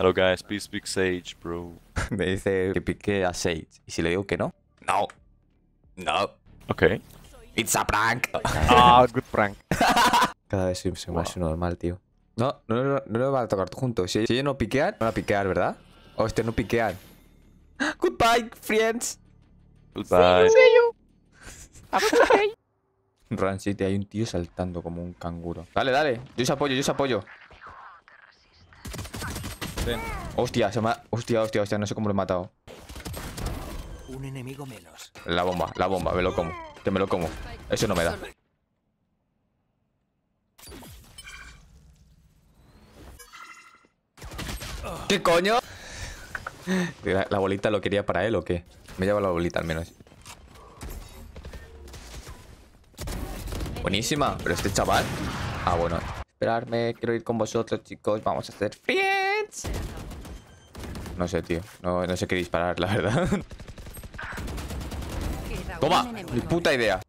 Hello guys, please speak Sage, bro. Me dice que pique a Sage. ¿Y si le digo que no? No. No. Ok. It's a prank. Ah, good prank. Cada vez soy más más normal, tío. No, no, no, lo van a tocar juntos. Si, si ellos no piquean, van a piquear, ¿verdad? O este no piquear. Goodbye, friends. Goodbye. See you. Run hay un tío saltando como un canguro. Dale, dale. Yo os apoyo, yo os apoyo. Hostia, se me ha... Hostia, hostia, hostia, no sé cómo lo he matado. Un enemigo menos. La bomba, la bomba, me lo como. Que me lo como. Eso no me da. ¿Qué coño? La, bolita lo quería para él o qué? Me lleva la bolita al menos. Buenísima, pero este chaval. Ah, bueno. Esperarme, quiero ir con vosotros, chicos. Vamos a hacer frío. No sé, tío. No, sé qué disparar, la verdad. ¡Toma! Mi puta eh. idea.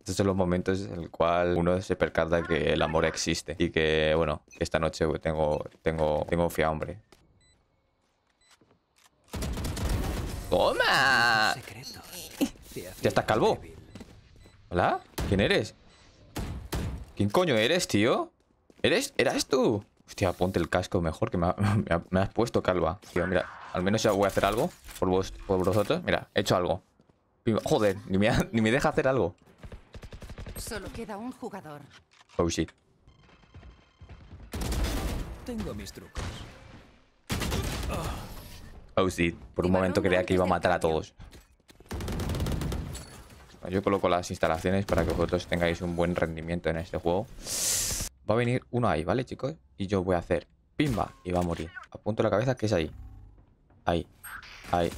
Estos son los momentos en el cual uno se percata que el amor existe. Y que, bueno, esta noche tengo, tengo, tengo hombre ¡Toma! ¿Ya estás calvo? ¿Hola? ¿Quién eres? ¿Quién coño eres, tío? ¿Eres? ¿Eras tú? Hostia, ponte el casco mejor que me, has puesto calva. mira, al menos ya voy a hacer algo por, vosotros. Mira, he hecho algo. Joder, ni me, deja hacer algo. Solo queda un jugador. Oh pues shit. Tengo mis trucos. Oh shit. Por un momento creía que iba a matar a todos. Yo coloco las instalaciones para que vosotros tengáis un buen rendimiento en este juego. Va a venir uno ahí, ¿vale, chicos? Y yo voy a hacer pimba y va a morir. Apunto la cabeza que es ahí. Ahí. Ahí.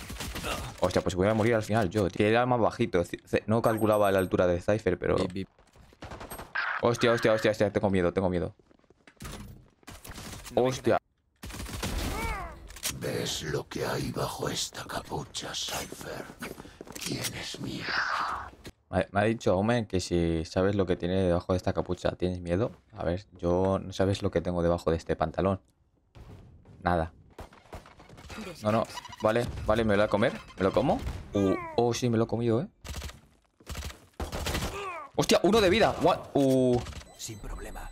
Hostia, pues voy a morir al final yo. Tío, era más bajito. No calculaba la altura de Cypher, pero... Hostia, hostia, hostia, hostia. Tengo miedo, tengo miedo. Hostia. ¿Ves lo que hay bajo esta capucha, Cypher? ¿Quién es mía? Me ha dicho Omen que si sabes lo que tiene debajo de esta capucha, ¿tienes miedo? A ver, yo no sabes lo que tengo debajo de este pantalón. Nada. No, no. Vale, vale, me lo voy a comer. ¿Me lo como? Uh, oh, sí, me lo he comido, ¿eh? ¡Hostia! ¡Uno de vida! Uh. Sin problema.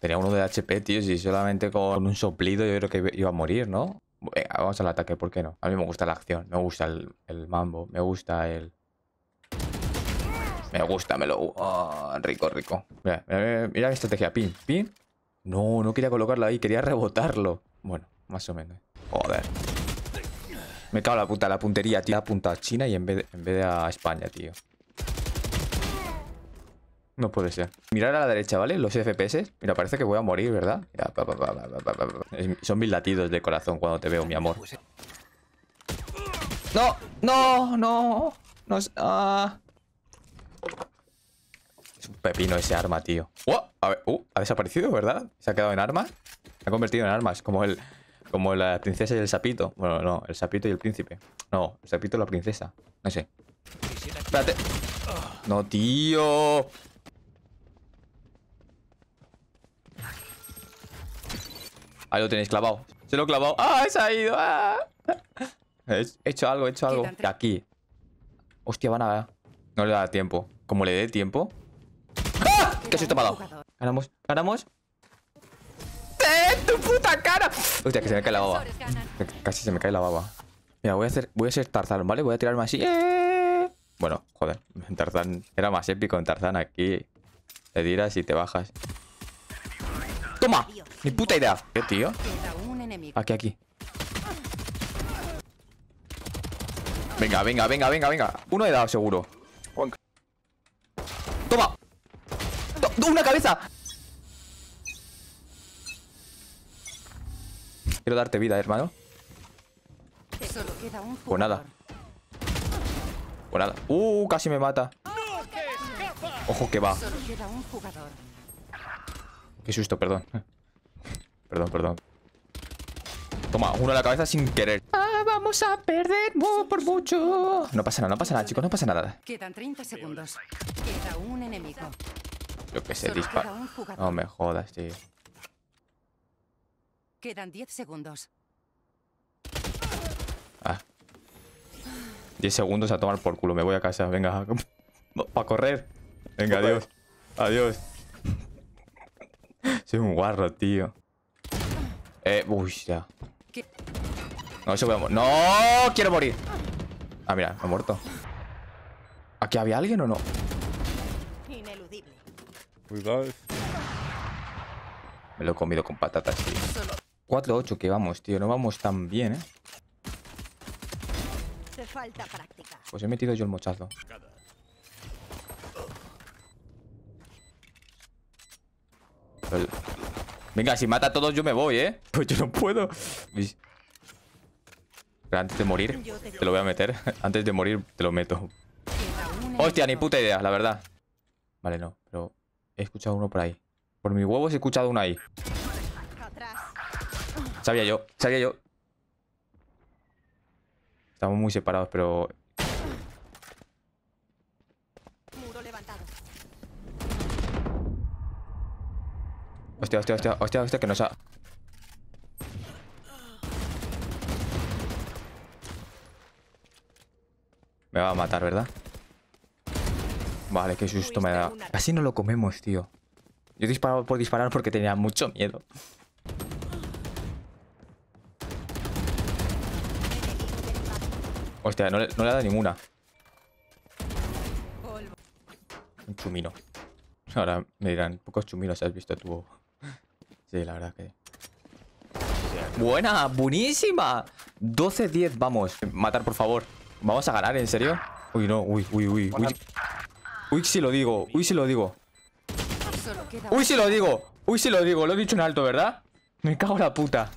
Tenía uno de HP, tío. Si solamente con un soplido yo creo que iba a morir, ¿no? Eh, vamos al ataque, ¿por qué no? A mí me gusta la acción, me gusta el mambo, me gusta el, me gusta, me lo... Ah, rico, rico. Mira, mira, mira, estrategia. Pin, pin. No, no quería colocarlo ahí. Quería rebotarlo. Bueno, más o menos. Joder. Me cago en la puta, la puntería, tío. apunta a China y en vez, de, en vez a España, tío. No puede ser. Mirar a la derecha, ¿vale? Los FPS. Mira, parece que voy a morir, ¿verdad? son mil latidos de corazón cuando te veo, mi amor. ¡No! ¡No! ¡No! ¡No! Ah. Es un pepino ese arma, tío. ¡Oh! uh, ha desaparecido, ¿verdad? Se ha quedado en armas. Se ha convertido en armas, como el... Como la princesa y el sapito. Bueno, no, el sapito y el príncipe. No, el sapito y la princesa. No sé. Espérate. No, tío. Ahí lo tenéis clavado. Se lo he clavado. ¡Ah! Se ha ido. ¡Ah! He hecho algo, he hecho algo. aquí. Hostia, van a ver. No le da tiempo. Como le dé tiempo. ¡Ah! ¡Qué susto me ha dado! Ganamos, ganamos. ¡Eh! ¡Tu puta cara! Hostia, que se me cae la baba. Casi se me cae la baba. Mira, voy a hacer. Voy a ser Tarzan, ¿vale? Voy a tirarme así. ¡Eh! Bueno, joder. En Era más épico en Tarzan aquí. Te tiras y te bajas. ¡Toma! ¡Mi puta idea! ¿Qué, tío? Aquí, aquí. Venga, venga, venga, venga, venga. Uno he dado seguro. Toma. do una cabeza. Quiero darte vida, hermano. Solo pues nada. Pues nada. Uh, casi me mata. Ojo que va. Qué susto, perdón. Perdón, perdón. Toma, uno a la cabeza sin querer vamos a perder por mucho. No pasa nada, no pasa nada, chicos, no pasa nada. Quedan 30 segundos. Queda un enemigo. Yo que sé, dispara. No me jodas, tío. Quedan 10 segundos. Ah. 10 segundos a tomar por culo. Me voy a casa. Venga. a correr. Venga, adiós. Adiós. Soy un guarro, tío. Eh, uy, ya. No, se voy ¡No! ¡Quiero morir! Ah, mira, me he muerto. ¿Aquí había alguien o no? Cuidado. Me lo he comido con patatas, tío. 4-8 que vamos, tío. No vamos tan bien, ¿eh? falta Pues he metido yo el mochazo. Venga, si mata a todos yo me voy, ¿eh? Pues yo no puedo. Pero antes de morir, te lo voy a meter. antes de morir, te lo meto. Hostia, ni puta idea, la verdad. Vale, no, pero he escuchado uno por ahí. Por mi huevos he escuchado uno ahí. Sabía yo, sabía yo. Estamos muy separados, pero... Hostia, hostia, hostia, hostia, hostia, que nos ha... Me va a matar, ¿verdad? Vale, qué susto me da. Casi no lo comemos, tío. Yo disparaba por disparar porque tenía mucho miedo. Hostia, no le, no le ha dado ninguna. Un chumino. Ahora me dirán, pocos chuminos has visto tú. Sí, la verdad que... Buena, buenísima. 12-10, vamos. Matar, por favor. ¿Vamos a ganar, en serio? Uy, no, uy, uy, uy. Uy, uy si lo digo, uy, si lo digo. Uy, si lo digo, uy, si lo digo. Lo he dicho en alto, ¿verdad? Me cago en la puta.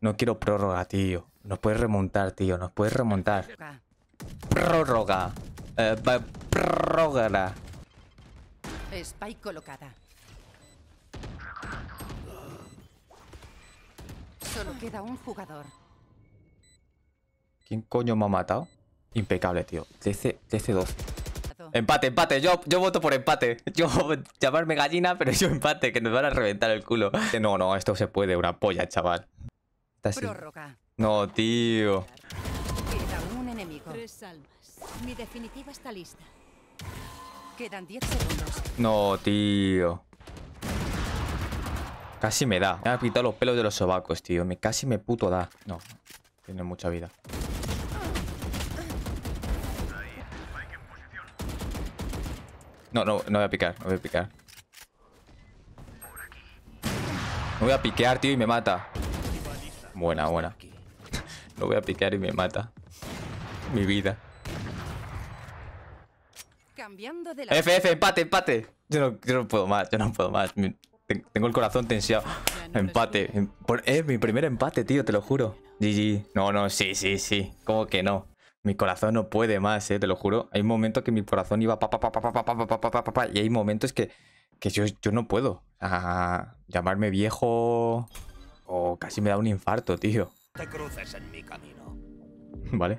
No quiero prórroga, tío. Nos puedes remontar, tío. Nos puedes remontar. Prórroga. Eh, prórroga. colocada. Solo queda un jugador. ¿Quién coño me ha matado? Impecable, tío. 13-12. Empate, empate. Yo, yo voto por empate. Yo llamarme gallina, pero yo empate, que nos van a reventar el culo. Eh, no, no, esto se puede. Una polla, chaval. No, tío. Quedan 10 segundos. No, tío. Casi me da. Me han quitado los pelos de los sobacos, tío. Me, casi me puto da. No, tiene mucha vida. No, no, no voy a picar, no voy a picar. No voy a piquear, tío, y me mata. Buena, buena. no voy a piquear y me mata. Mi vida. F, F, empate, empate. Yo no, yo no puedo más, yo no puedo más. Tengo el corazón tensiado. Empate. Es mi primer empate, tío, te lo juro. GG. No, no, sí, sí, sí. ¿Cómo que no? Mi corazón no puede más, eh, te lo juro. Hay momentos que mi corazón iba pa pa pa pa pa pa pa pa y hay momentos que, que yo, yo no puedo. A llamarme viejo o casi me da un infarto, tío. Te cruces en mi camino. Vale.